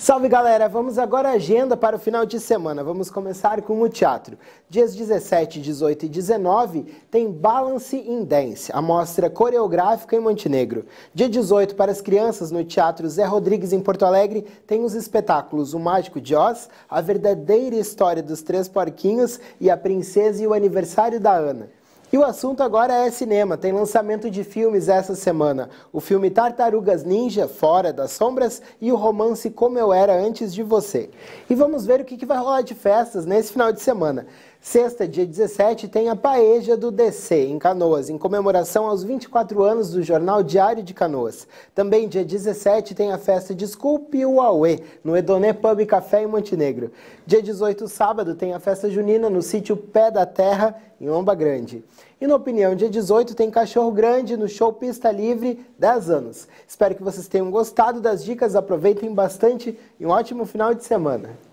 Salve galera, vamos agora à agenda para o final de semana. Vamos começar com o teatro. Dias 17, 18 e 19 tem Balance in Dance, a mostra coreográfica em Montenegro. Dia 18 para as crianças no Teatro Zé Rodrigues em Porto Alegre tem os espetáculos O Mágico de Oz, A Verdadeira História dos Três Porquinhos e A Princesa e o Aniversário da Ana. E o assunto agora é cinema. Tem lançamento de filmes essa semana. O filme Tartarugas Ninja, Fora das Sombras, e o romance Como Eu Era Antes de Você. E vamos ver o que vai rolar de festas nesse final de semana. Sexta, dia 17, tem a Paeja do DC, em Canoas, em comemoração aos 24 anos do jornal Diário de Canoas. Também, dia 17, tem a festa de Desculpe o no Edoné Pub Café em Montenegro. Dia 18, sábado, tem a festa junina no sítio Pé da Terra, em Lomba Grande. E na opinião, dia 18 tem Cachorro Grande no show Pista Livre, 10 anos. Espero que vocês tenham gostado das dicas, aproveitem bastante e um ótimo final de semana.